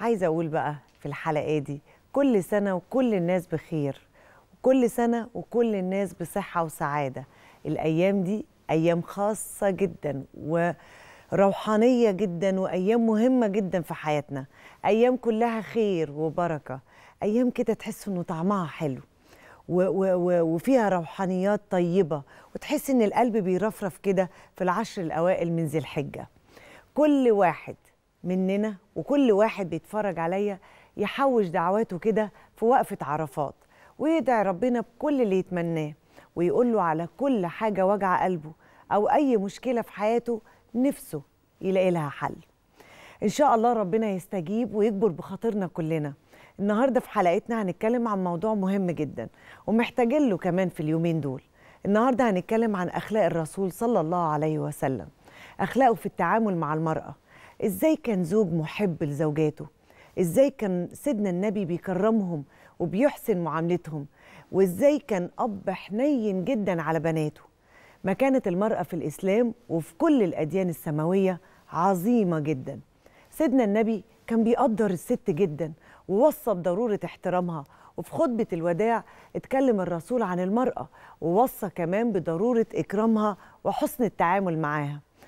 عايزه اقول بقى في الحلقه دي كل سنه وكل الناس بخير وكل سنه وكل الناس بصحه وسعاده الايام دي ايام خاصه جدا وروحانيه جدا وايام مهمه جدا في حياتنا ايام كلها خير وبركه ايام كده تحس انه طعمها حلو و و وفيها روحانيات طيبه وتحس ان القلب بيرفرف كده في العشر الاوائل من ذي الحجه كل واحد مننا وكل واحد بيتفرج عليا يحوش دعواته كده في وقفة عرفات ويدعي ربنا بكل اللي يتمناه ويقول له على كل حاجة وجع قلبه أو أي مشكلة في حياته نفسه يلاقي لها حل إن شاء الله ربنا يستجيب ويكبر بخاطرنا كلنا النهاردة في حلقتنا هنتكلم عن موضوع مهم جدا ومحتاجين له كمان في اليومين دول النهاردة هنتكلم عن أخلاق الرسول صلى الله عليه وسلم أخلاقه في التعامل مع المرأة ازاي كان زوج محب لزوجاته ازاي كان سيدنا النبي بيكرمهم وبيحسن معاملتهم وازاي كان اب حنين جدا على بناته مكانه المراه في الاسلام وفي كل الاديان السماويه عظيمه جدا سيدنا النبي كان بيقدر الست جدا ووصى بضروره احترامها وفي خطبه الوداع اتكلم الرسول عن المراه ووصى كمان بضروره اكرامها وحسن التعامل معاها